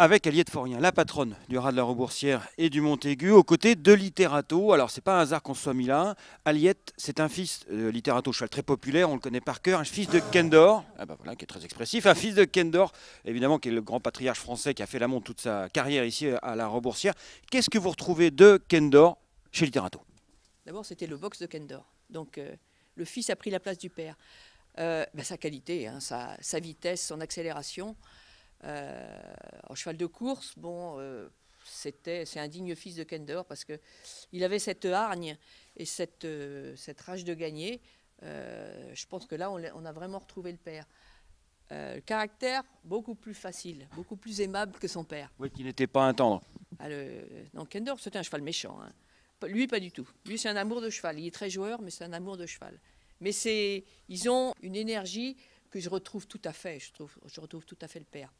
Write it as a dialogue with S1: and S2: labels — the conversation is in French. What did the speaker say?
S1: avec Aliette Forien, la patronne du rat de la Reboursière et du Montaigu, aux côtés de Literato. Alors, c'est pas un hasard qu'on se soit mis là. Aliette, c'est un fils de Literato, cheval très populaire, on le connaît par cœur, un fils de Kendor, ah bah voilà, qui est très expressif, un fils de Kendor, évidemment, qui est le grand patriarche français qui a fait la montre toute sa carrière ici à la Reboursière. Qu'est-ce que vous retrouvez de Kendor chez Literato
S2: D'abord, c'était le box de Kendor. Donc, euh, le fils a pris la place du père. Euh, bah, sa qualité, hein, sa, vitesse, son accélération. Euh, un cheval de course, bon, euh, c'était c'est un digne fils de Kendor parce que il avait cette hargne et cette, euh, rage de gagner. Euh, je pense que là, on, a vraiment retrouvé le père. caractère beaucoup plus facile, beaucoup plus aimable que son père.
S1: Oui, qui n'était pas un tendre.
S2: Ah, non, Kendor, c'était un cheval méchant. Hein. Lui, pas du tout. Lui, c'est un amour de cheval. Il est très joueur, mais c'est un amour de cheval. Mais c'est, ils ont une énergie que je retrouve tout à fait. Je, trouve, je retrouve tout à fait le père.